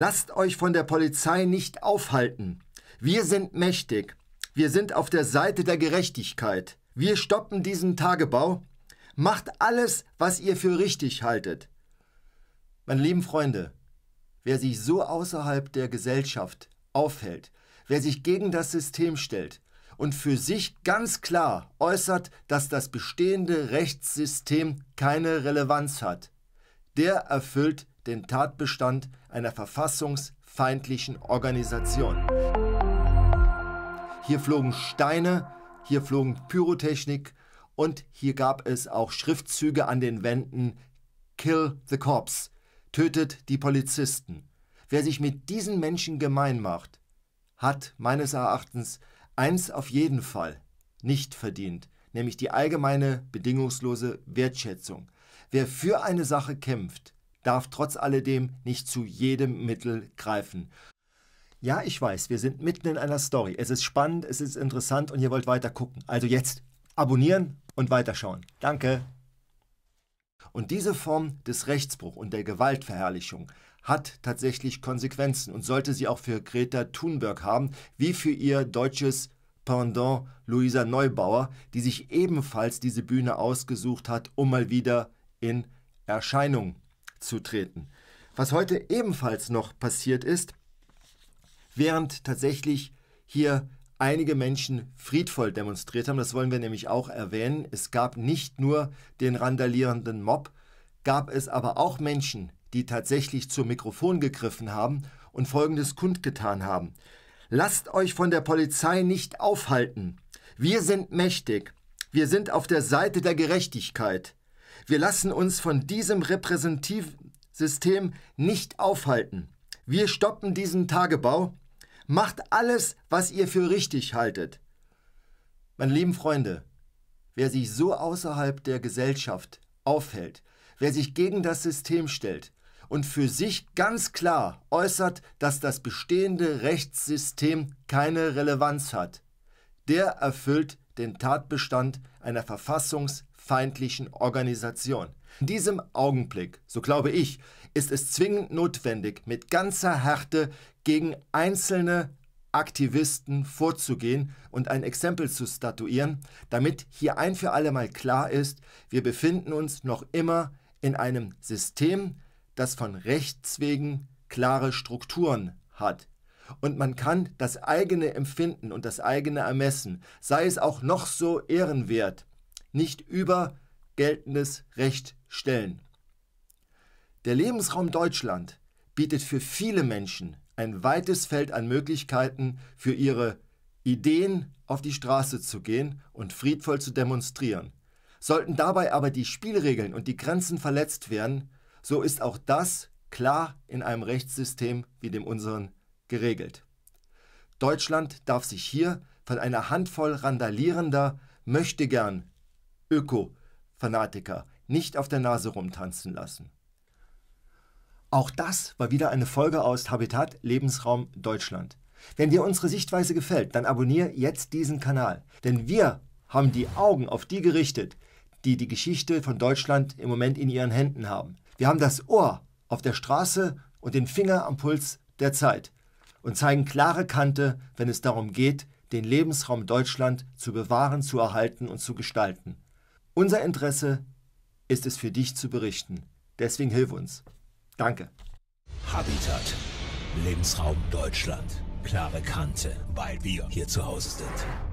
Lasst euch von der Polizei nicht aufhalten. Wir sind mächtig. Wir sind auf der Seite der Gerechtigkeit. Wir stoppen diesen Tagebau. Macht alles, was ihr für richtig haltet. Meine lieben Freunde, wer sich so außerhalb der Gesellschaft aufhält, wer sich gegen das System stellt und für sich ganz klar äußert, dass das bestehende Rechtssystem keine Relevanz hat, der erfüllt den Tatbestand einer verfassungsfeindlichen Organisation. Hier flogen Steine, hier flogen Pyrotechnik und hier gab es auch Schriftzüge an den Wänden Kill the Cops, tötet die Polizisten. Wer sich mit diesen Menschen gemein macht, hat meines Erachtens eins auf jeden Fall nicht verdient, nämlich die allgemeine bedingungslose Wertschätzung. Wer für eine Sache kämpft, darf trotz alledem nicht zu jedem Mittel greifen. Ja, ich weiß, wir sind mitten in einer Story. Es ist spannend, es ist interessant und ihr wollt weiter gucken. Also jetzt abonnieren und weiterschauen. Danke. Und diese Form des Rechtsbruchs und der Gewaltverherrlichung hat tatsächlich Konsequenzen und sollte sie auch für Greta Thunberg haben, wie für ihr deutsches Pendant Luisa Neubauer, die sich ebenfalls diese Bühne ausgesucht hat, um mal wieder in Erscheinung zu treten. Was heute ebenfalls noch passiert ist, während tatsächlich hier einige Menschen friedvoll demonstriert haben, das wollen wir nämlich auch erwähnen, es gab nicht nur den randalierenden Mob, gab es aber auch Menschen, die tatsächlich zum Mikrofon gegriffen haben und Folgendes kundgetan haben. Lasst euch von der Polizei nicht aufhalten. Wir sind mächtig. Wir sind auf der Seite der Gerechtigkeit. Wir lassen uns von diesem Repräsentativsystem nicht aufhalten. Wir stoppen diesen Tagebau. Macht alles, was ihr für richtig haltet. Meine lieben Freunde, wer sich so außerhalb der Gesellschaft aufhält, wer sich gegen das System stellt und für sich ganz klar äußert, dass das bestehende Rechtssystem keine Relevanz hat, der erfüllt den Tatbestand einer verfassungs- feindlichen Organisation. In diesem Augenblick, so glaube ich, ist es zwingend notwendig, mit ganzer Härte gegen einzelne Aktivisten vorzugehen und ein Exempel zu statuieren, damit hier ein für alle Mal klar ist, wir befinden uns noch immer in einem System, das von Rechts wegen klare Strukturen hat. Und man kann das eigene Empfinden und das eigene Ermessen, sei es auch noch so ehrenwert, nicht über geltendes Recht stellen. Der Lebensraum Deutschland bietet für viele Menschen ein weites Feld an Möglichkeiten für ihre Ideen auf die Straße zu gehen und friedvoll zu demonstrieren. Sollten dabei aber die Spielregeln und die Grenzen verletzt werden, so ist auch das klar in einem Rechtssystem wie dem unseren geregelt. Deutschland darf sich hier von einer Handvoll randalierender, möchtegern Öko-Fanatiker nicht auf der Nase rumtanzen lassen. Auch das war wieder eine Folge aus Habitat Lebensraum Deutschland. Wenn dir unsere Sichtweise gefällt, dann abonniere jetzt diesen Kanal, denn wir haben die Augen auf die gerichtet, die die Geschichte von Deutschland im Moment in ihren Händen haben. Wir haben das Ohr auf der Straße und den Finger am Puls der Zeit und zeigen klare Kante, wenn es darum geht, den Lebensraum Deutschland zu bewahren, zu erhalten und zu gestalten. Unser Interesse ist es für dich zu berichten. Deswegen hilf uns. Danke. Habitat. Lebensraum Deutschland. Klare Kante, weil wir hier zu Hause sind.